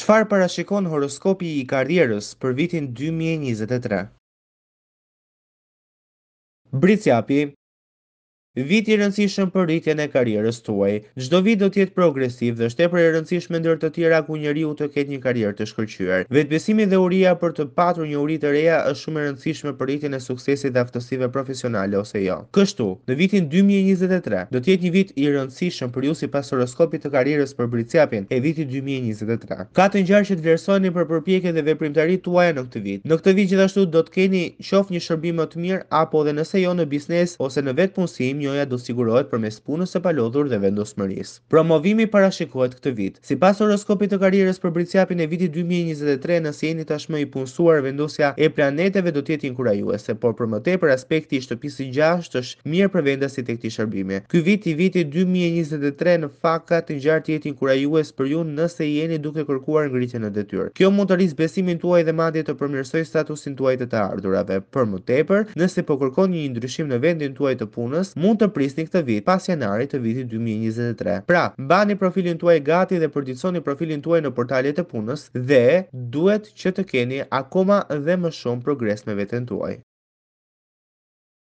Qfar parashikon horoskopi i karrierës për vitin 2023? Britjapi Viti rëndësishëm për rritjen e karrierës tuaj. Çdo vit do të jetë progresiv dhe është tepër e rëndësishme ndër të tjera ku njeriu të ketë një karrierë të shkëlqyer. Vetbesimi dhe uria për të patur një uri të reja është shumë e rëndësishme për rritjen e suksesit dhe aftësive profesionale ose jo. Kështu, në vitin 2023 do të jetë një vit i rëndësishëm për ju sipas horoskopit të karrierës për Briciapin e vitit 2023. Ka të ngjarë që të vlerësoni për përpjekjet dhe veprimtarit tuaja në këtë vit. Në këtë vit gjithashtu do të keni qoftë një shërbim më të mirë apo edhe nëse jo në biznes ose në vetpunësim njëja do sigurohet përmes punës së palodhur dhe vendosmërisë. Promovimi parashikohet këtë vit. Sipas horoskopit të karrierës për britsjapin e vitit 2023, nëse jeni tashmë i punësuar, vendosja e planeteve do të jetë inkurajuese, por për më tepër aspekti i shtëpisë së gjashtë është mirë për vendasit e këti shërbimi. Ky vit i vitit 2023 në fakat të ngjarë të kura inkurajues për ju nëse jeni duke kërkuar ngritje në detyrë. Kjo mund të rris besimin tuaj dhe madje të përmirësojë statusin tuaj të, të ardhurave. Për më nëse po kërkon një ndryshim në vendin tuaj të punës, mund të prisni këtë vit pas janarit të vitit 2023. Pra, mbani profilin tuaj gati dhe përgjithsoni profilin tuaj në portalet e punës dhe duhet që të keni akoma dhe më shumë progres me veten tuaj.